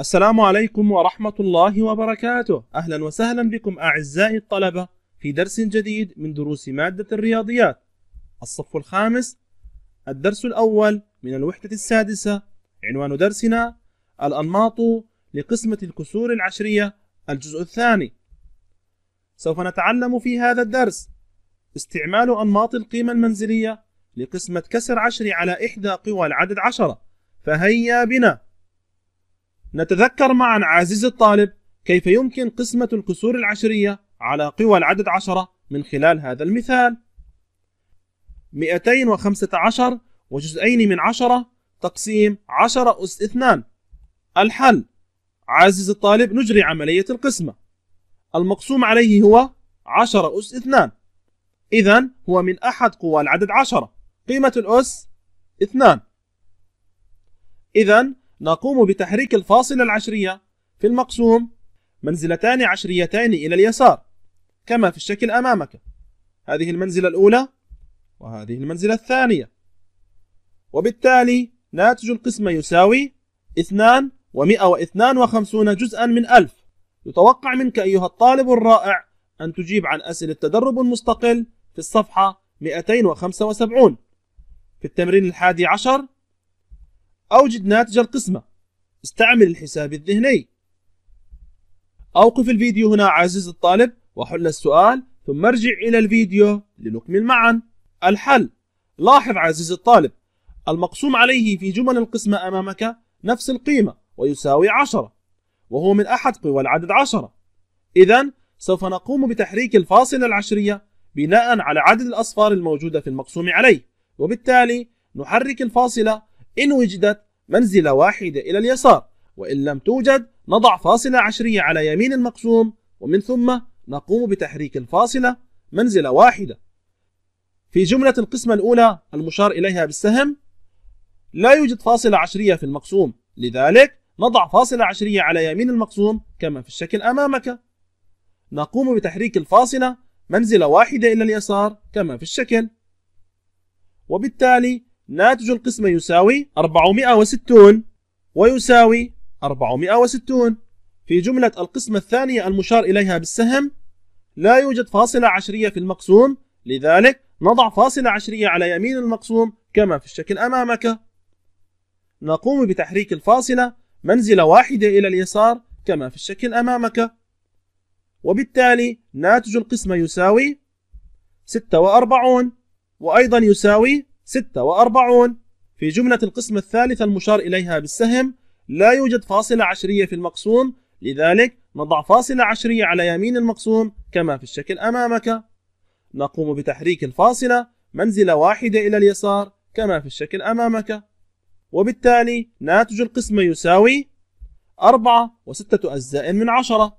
السلام عليكم ورحمة الله وبركاته أهلا وسهلا بكم أعزائي الطلبة في درس جديد من دروس مادة الرياضيات الصف الخامس الدرس الأول من الوحدة السادسة عنوان درسنا الأنماط لقسمة الكسور العشرية الجزء الثاني سوف نتعلم في هذا الدرس استعمال أنماط القيمة المنزلية لقسمة كسر عشر على إحدى قوى العدد عشرة فهيا بنا نتذكر معا عزيزي الطالب كيف يمكن قسمة الكسور العشرية على قوى العدد عشرة من خلال هذا المثال 215 وجزئين من عشرة تقسيم عشرة أس اثنان الحل عزيز الطالب نجري عملية القسمة المقسوم عليه هو عشرة أس اثنان إذا هو من أحد قوى العدد عشرة قيمة الأس اثنان إذا نقوم بتحريك الفاصلة العشرية في المقسوم منزلتان عشريتين إلى اليسار كما في الشكل أمامك هذه المنزلة الأولى وهذه المنزلة الثانية وبالتالي ناتج القسمة يساوي 2 و152 جزءا من 1000 يتوقع منك أيها الطالب الرائع أن تجيب عن أسئلة تدرب مستقل في الصفحة 275 في التمرين الحادي عشر أوجد ناتج القسمة استعمل الحساب الذهني أوقف الفيديو هنا عزيز الطالب وحل السؤال ثم ارجع إلى الفيديو لنكمل معا الحل لاحظ عزيز الطالب المقسوم عليه في جمل القسمة أمامك نفس القيمة ويساوي عشرة وهو من أحد قوى العدد عشرة إذا سوف نقوم بتحريك الفاصلة العشرية بناء على عدد الأصفار الموجودة في المقسوم عليه وبالتالي نحرك الفاصلة إن وجدت منزلة واحدة إلى اليسار وإن لم توجد نضع فاصلة عشرية على يمين المقسوم ومن ثم نقوم بتحريك الفاصلة منزلة واحدة في جملة القسمة الأولى المشار إليها بالسهم لا يوجد فاصلة عشرية في المقسوم لذلك نضع فاصلة عشرية على يمين المقسوم كما في الشكل أمامك نقوم بتحريك الفاصلة منزلة واحدة إلى اليسار كما في الشكل وبالتالي ناتج القسمة يساوي 460 ويساوي 460 في جملة القسمة الثانية المشار إليها بالسهم لا يوجد فاصلة عشرية في المقسوم لذلك نضع فاصلة عشرية على يمين المقسوم كما في الشكل أمامك نقوم بتحريك الفاصلة منزلة واحدة إلى اليسار كما في الشكل أمامك وبالتالي ناتج القسمة يساوي 46 وأيضا يساوي 46 في جملة القسم الثالث المشار إليها بالسهم لا يوجد فاصلة عشرية في المقسوم لذلك نضع فاصلة عشرية على يمين المقسوم كما في الشكل أمامك نقوم بتحريك الفاصلة منزلة واحدة إلى اليسار كما في الشكل أمامك وبالتالي ناتج القسم يساوي 4 و6 أجزاء من 10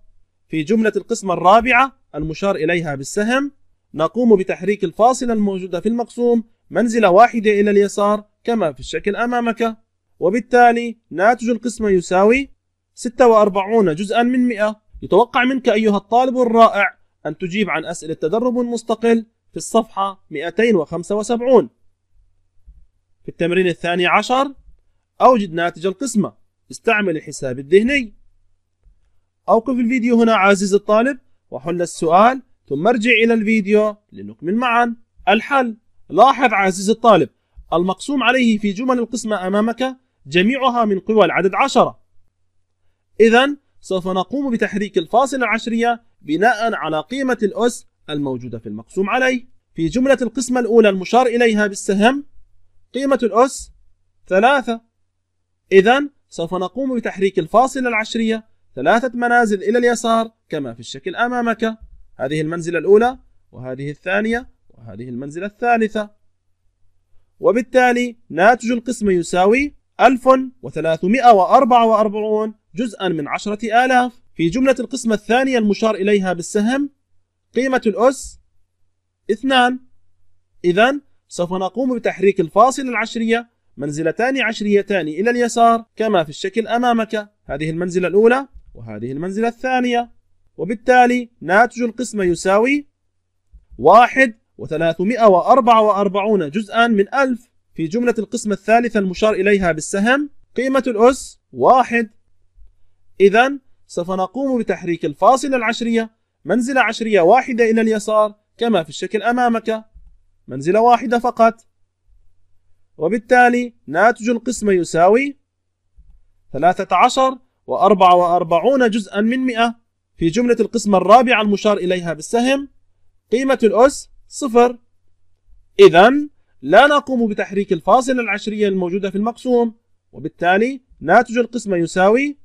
في جملة القسمة الرابعة المشار إليها بالسهم نقوم بتحريك الفاصلة الموجودة في المقسوم منزلة واحدة إلى اليسار كما في الشكل أمامك وبالتالي ناتج القسمة يساوي 46 جزءا من 100 يتوقع منك أيها الطالب الرائع أن تجيب عن أسئلة تدرب مستقل في الصفحة 275 في التمرين الثاني عشر أوجد ناتج القسمة استعمل الحساب الذهني أوقف الفيديو هنا عزيزي الطالب وحل السؤال ثم ارجع إلى الفيديو لنكمل معا الحل لاحظ عزيزي الطالب المقسوم عليه في جمل القسمة أمامك جميعها من قوى العدد عشرة إذا سوف نقوم بتحريك الفاصلة العشرية بناء على قيمة الأس الموجودة في المقسوم عليه في جملة القسمة الأولى المشار إليها بالسهم قيمة الأس ثلاثة إذا سوف نقوم بتحريك الفاصلة العشرية ثلاثة منازل إلى اليسار كما في الشكل أمامك هذه المنزلة الأولى وهذه الثانية هذه المنزلة الثالثة وبالتالي ناتج القسم يساوي 1344 جزءا من 10000 في جملة القسمة الثانية المشار إليها بالسهم قيمة الأس 2 إذا سوف نقوم بتحريك الفاصلة العشرية منزلتان عشريتان إلى اليسار كما في الشكل أمامك هذه المنزلة الأولى وهذه المنزلة الثانية وبالتالي ناتج القسمة يساوي واحد و344 جزءا من 1000 في جملة القسمة الثالثة المشار إليها بالسهم قيمة الأس واحد إذا سوف نقوم بتحريك الفاصلة العشرية منزلة عشرية واحدة إلى اليسار كما في الشكل أمامك منزلة واحدة فقط وبالتالي ناتج القسمة يساوي 13 و44 جزءا من 100 في جملة القسمة الرابعة المشار إليها بالسهم قيمة الأس صفر إذا لا نقوم بتحريك الفاصلة العشرية الموجودة في المقسوم وبالتالي ناتج القسمة يساوي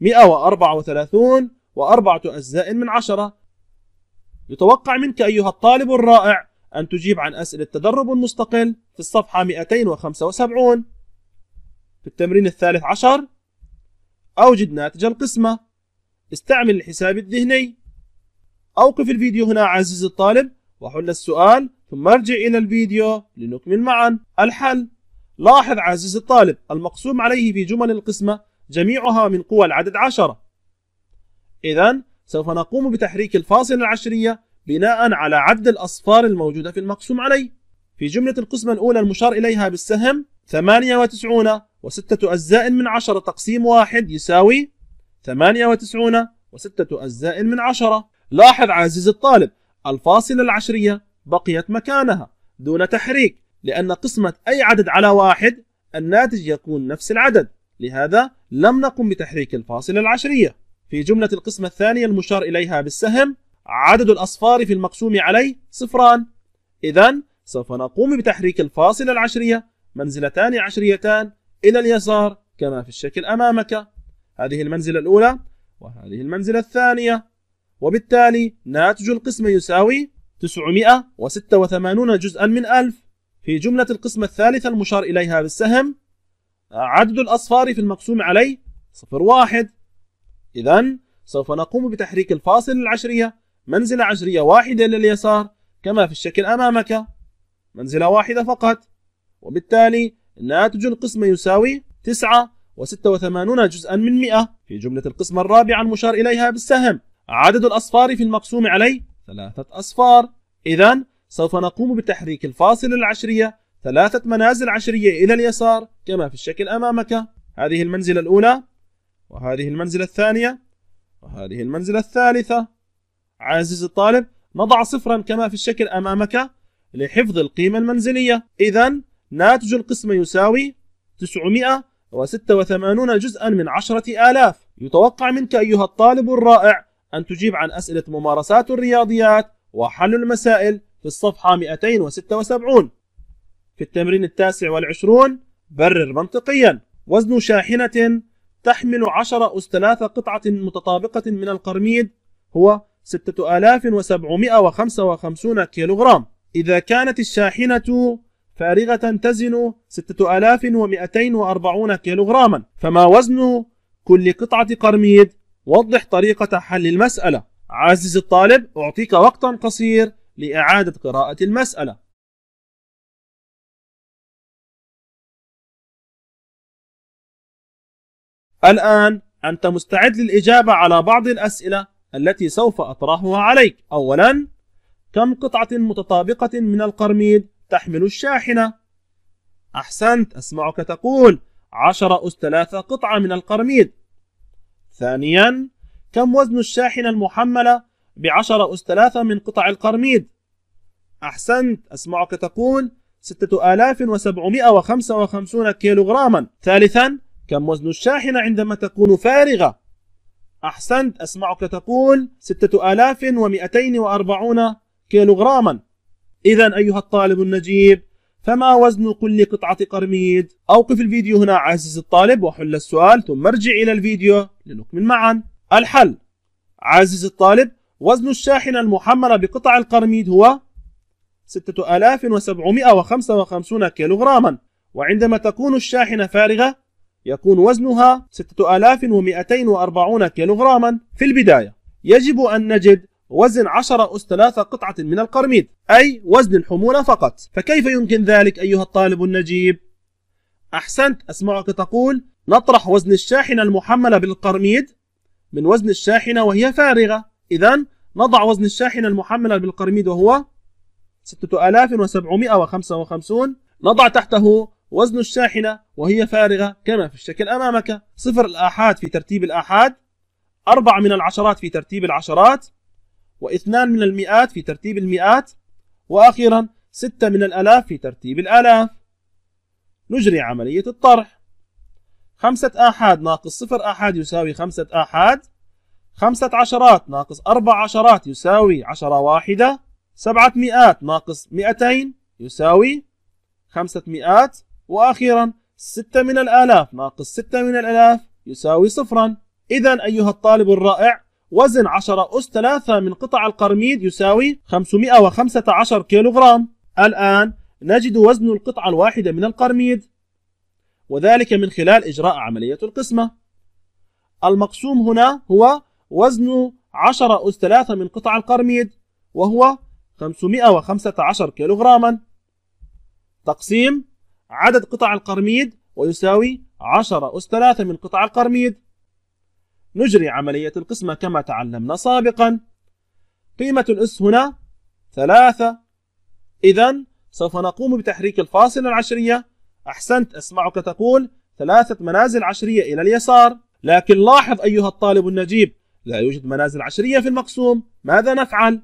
134 وأربعة أجزاء من عشرة يتوقع منك أيها الطالب الرائع أن تجيب عن أسئلة تدرب مستقل في الصفحة 275 في التمرين الثالث عشر أوجد ناتج القسمة استعمل الحساب الذهني أوقف الفيديو هنا عزيزي الطالب وحل السؤال ثم ارجع إلى الفيديو لنكمل معا الحل لاحظ عزيزي الطالب المقسوم عليه في جمل القسمة جميعها من قوى العدد عشرة إذا سوف نقوم بتحريك الفاصلة العشرية بناء على عدد الأصفار الموجودة في المقسوم عليه في جملة القسمة الأولى المشار إليها بالسهم 98 وستة أجزاء من عشرة تقسيم واحد يساوي 98 وستة أجزاء من عشرة لاحظ عزيزي الطالب الفاصلة العشرية بقيت مكانها دون تحريك لأن قسمة أي عدد على واحد الناتج يكون نفس العدد لهذا لم نقم بتحريك الفاصلة العشرية في جملة القسمة الثانية المشار إليها بالسهم عدد الأصفار في المقسوم عليه صفران إذا سوف نقوم بتحريك الفاصلة العشرية منزلتان عشريتان إلى اليسار كما في الشكل أمامك هذه المنزلة الأولى وهذه المنزلة الثانية وبالتالي ناتج القسمة يساوي 986 جزءا من 1000 في جملة القسمة الثالثة المشار إليها بالسهم عدد الأصفار في المقسوم عليه صفر واحد إذن سوف نقوم بتحريك الفاصل العشرية منزلة عشرية واحدة لليسار كما في الشكل أمامك منزلة واحدة فقط وبالتالي ناتج القسمة يساوي 9 و86 جزءا من 100 في جملة القسمة الرابعة المشار إليها بالسهم عدد الأصفار في المقسوم عليه ثلاثة أصفار إذا سوف نقوم بتحريك الفاصلة العشرية ثلاثة منازل عشرية إلى اليسار كما في الشكل أمامك هذه المنزلة الأولى وهذه المنزلة الثانية وهذه المنزلة الثالثة عزيزي الطالب نضع صفرا كما في الشكل أمامك لحفظ القيمة المنزلية إذا ناتج القسمة يساوي 986 جزءا من 10000 يتوقع منك أيها الطالب الرائع أن تجيب عن أسئلة ممارسات الرياضيات وحل المسائل في الصفحة 276 في التمرين التاسع والعشرون برر منطقيا وزن شاحنة تحمل 10 أس 3 قطعة متطابقة من القرميد هو 6755 كيلوغرام إذا كانت الشاحنة فارغة تزن 6240 كيلوغراما فما وزن كل قطعة قرميد وضح طريقة حل المسألة عزز الطالب أعطيك وقتا قصير لإعادة قراءة المسألة الآن أنت مستعد للإجابة على بعض الأسئلة التي سوف أطرحها عليك أولا كم قطعة متطابقة من القرميد تحمل الشاحنة؟ أحسنت أسمعك تقول عشر أس ثلاثة قطعة من القرميد ثانيا كم وزن الشاحنة المحملة بعشرة أس ثلاثة من قطع القرميد أحسنت أسمعك تقول ستة آلاف وسبعمائة وخمسة وخمسون كيلوغراما ثالثا كم وزن الشاحنة عندما تكون فارغة أحسنت أسمعك تقول ستة آلاف ومئتين وأربعون كيلوغراما إذا أيها الطالب النجيب فما وزن كل قطعة قرميد؟ أوقف الفيديو هنا عزيز الطالب وحل السؤال ثم ارجع إلى الفيديو لنكمل معا الحل عزيز الطالب وزن الشاحنة المحملة بقطع القرميد هو 6755 كيلوغراما وعندما تكون الشاحنة فارغة يكون وزنها 6240 كيلوغراما في البداية يجب أن نجد وزن 10 أس 3 قطعة من القرميد أي وزن الحمولة فقط فكيف يمكن ذلك أيها الطالب النجيب؟ أحسنت أسمعك تقول نطرح وزن الشاحنة المحملة بالقرميد من وزن الشاحنة وهي فارغة إذا نضع وزن الشاحنة المحملة بالقرميد وهو 6755 نضع تحته وزن الشاحنة وهي فارغة كما في الشكل أمامك صفر الآحاد في ترتيب الآحاد أربع من العشرات في ترتيب العشرات واثنان من المئات في ترتيب المئات وأخيرا ستة من الألاف في ترتيب الآلاف نجري عملية الطرح خمسة آحاد ناقص صفر آحاد يساوي خمسة آحاد خمسة عشرات ناقص أربع عشرات يساوي عشرة واحدة سبعة مئات ناقص مئتين يساوي خمسة مئات وأخيرا ستة من الآلاف ناقص ستة من الآلاف يساوي صفرا إذا أيها الطالب الرائع وزن 10 أس 3 من قطع القرميد يساوي 515 كيلوغرام الآن نجد وزن القطعة الواحدة من القرميد وذلك من خلال إجراء عملية القسمة المقسوم هنا هو وزن 10 أس 3 من قطع القرميد وهو 515 كيلوغراما تقسيم عدد قطع القرميد ويساوي 10 أس 3 من قطع القرميد نجري عملية القسمة كما تعلمنا سابقا قيمة الأس هنا ثلاثة إذا سوف نقوم بتحريك الفاصلة العشرية أحسنت أسمعك تقول ثلاثة منازل عشرية إلى اليسار لكن لاحظ أيها الطالب النجيب لا يوجد منازل عشرية في المقسوم ماذا نفعل؟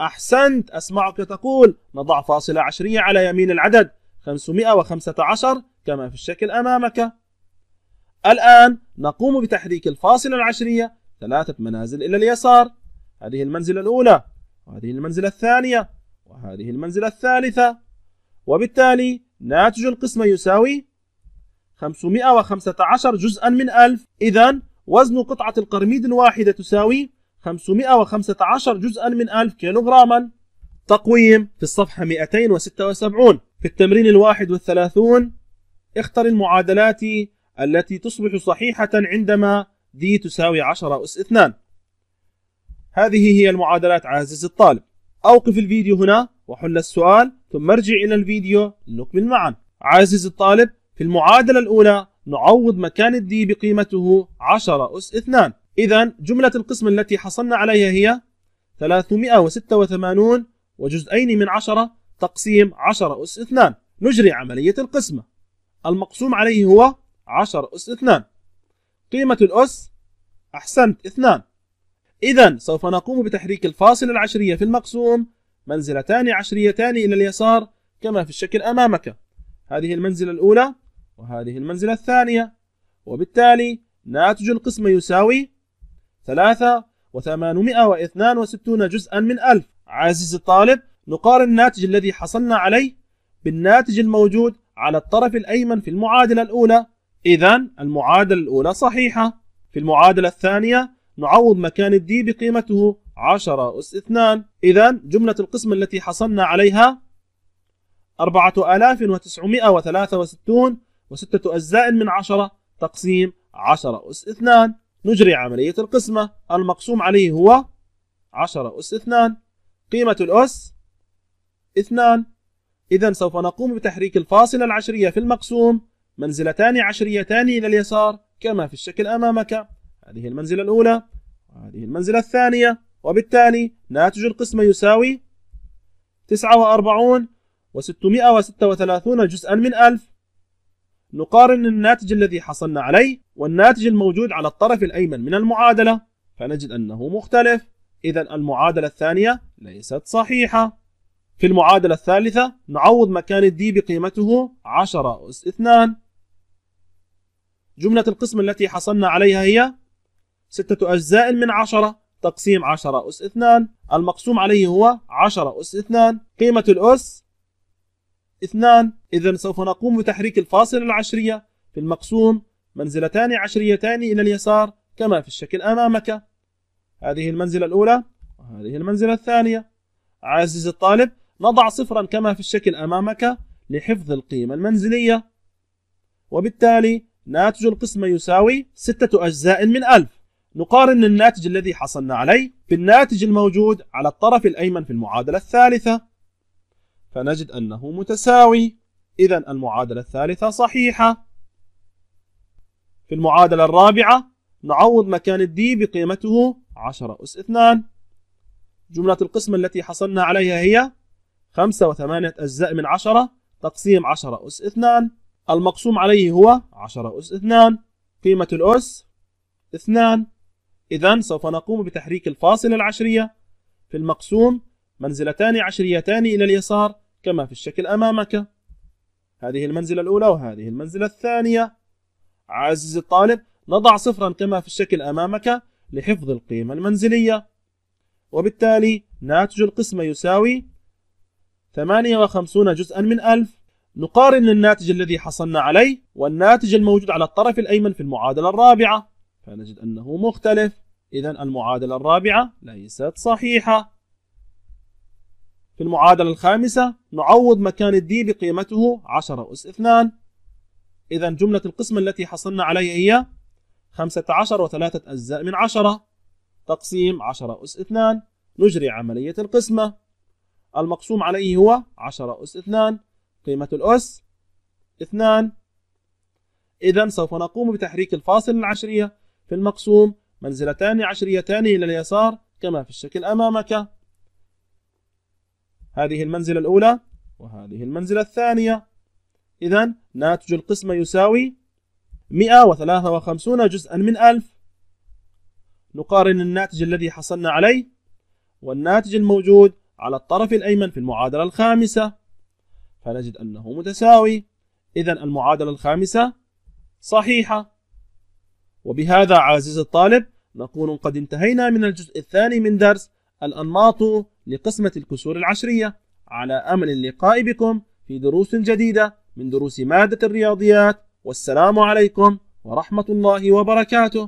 أحسنت أسمعك تقول نضع فاصلة عشرية على يمين العدد 515 كما في الشكل أمامك الآن نقوم بتحريك الفاصلة العشرية ثلاثة منازل إلى اليسار هذه المنزلة الأولى وهذه المنزلة الثانية وهذه المنزلة الثالثة وبالتالي ناتج القسمة يساوي 515 جزءا من 1000 إذا وزن قطعة القرميد الواحدة تساوي 515 جزءا من 1000 كيلوغراما تقويم في الصفحة 276 في التمرين الواحد والثلاثون اختر المعادلات التي تصبح صحيحة عندما دي تساوي 10 أس 2 هذه هي المعادلات عزيزي الطالب أوقف الفيديو هنا وحل السؤال ثم ارجع إلى الفيديو لنكمل معا عزيزي الطالب في المعادلة الأولى نعوض مكان الدي بقيمته 10 أس 2 إذا جملة القسم التي حصلنا عليها هي 386 وجزئين من 10 تقسيم 10 أس 2 نجري عملية القسمة المقسوم عليه هو 10 أس 2 قيمة الأس أحسنت 2 إذا سوف نقوم بتحريك الفاصلة العشرية في المقسوم منزلتان عشريتان إلى اليسار كما في الشكل أمامك هذه المنزلة الأولى وهذه المنزلة الثانية وبالتالي ناتج القسم يساوي وستون جزءا من 1000 عزيزي الطالب نقارن الناتج الذي حصلنا عليه بالناتج الموجود على الطرف الأيمن في المعادلة الأولى إذا المعادلة الأولى صحيحة في المعادلة الثانية نعوض مكان الدي بقيمته 10 أس 2 إذا جملة القسم التي حصلنا عليها 4963 وستة أجزاء من 10 تقسيم 10 أس 2 نجري عملية القسمة المقسوم عليه هو 10 أس 2 قيمة الأس 2 إذا سوف نقوم بتحريك الفاصلة العشرية في المقسوم منزلتان عشريتان إلى اليسار كما في الشكل أمامك هذه المنزلة الأولى وهذه المنزلة الثانية وبالتالي ناتج القسمة يساوي 49 و636 جزءا من 1000 نقارن الناتج الذي حصلنا عليه والناتج الموجود على الطرف الأيمن من المعادلة فنجد أنه مختلف إذا المعادلة الثانية ليست صحيحة في المعادلة الثالثة نعوض مكان الدي بقيمته 10 أس 2 جملة القسم التي حصلنا عليها هي ستة أجزاء من عشرة تقسيم عشرة أس اثنان المقسوم عليه هو عشرة أس اثنان قيمة الأس اثنان إذا سوف نقوم بتحريك الفاصلة العشرية في المقسوم منزلتان عشريتان إلى اليسار كما في الشكل أمامك هذه المنزلة الأولى وهذه المنزلة الثانية عزيزي الطالب نضع صفرا كما في الشكل أمامك لحفظ القيمة المنزلية وبالتالي ناتج القسمة يساوي ستة أجزاء من ألف نقارن الناتج الذي حصلنا عليه بالناتج الموجود على الطرف الأيمن في المعادلة الثالثة فنجد أنه متساوي إذا المعادلة الثالثة صحيحة في المعادلة الرابعة نعوض مكان الدي بقيمته 10 أس 2 جملة القسمة التي حصلنا عليها هي 5 و8 أجزاء من 10 تقسيم 10 أس 2 المقسوم عليه هو 10 أس 2 قيمة الأس 2 إذا سوف نقوم بتحريك الفاصلة العشرية في المقسوم منزلتان عشريتان إلى اليسار كما في الشكل أمامك هذه المنزلة الأولى وهذه المنزلة الثانية عزيزي الطالب نضع صفرا كما في الشكل أمامك لحفظ القيمة المنزلية وبالتالي ناتج القسمة يساوي 58 جزءا من 1000 نقارن الناتج الذي حصلنا عليه والناتج الموجود على الطرف الأيمن في المعادلة الرابعة فنجد أنه مختلف إذا المعادلة الرابعة ليست صحيحة في المعادلة الخامسة نعوض مكان الدي بقيمته 10 أس 2 إذا جملة القسمة التي حصلنا عليها هي 15 وثلاثة أجزاء من 10 تقسيم 10 أس 2 نجري عملية القسمة المقسوم عليه هو 10 أس 2 قيمة الأس اثنان إذا سوف نقوم بتحريك الفاصل العشرية في المقسوم منزلتان عشريتان إلى اليسار كما في الشكل أمامك هذه المنزلة الأولى وهذه المنزلة الثانية إذا ناتج القسمة يساوي 153 جزءا من 1000 نقارن الناتج الذي حصلنا عليه والناتج الموجود على الطرف الأيمن في المعادلة الخامسة فنجد أنه متساوي إذا المعادلة الخامسة صحيحة وبهذا عزيزي الطالب نكون قد انتهينا من الجزء الثاني من درس الأنماط لقسمة الكسور العشرية على أمل اللقاء بكم في دروس جديدة من دروس مادة الرياضيات والسلام عليكم ورحمة الله وبركاته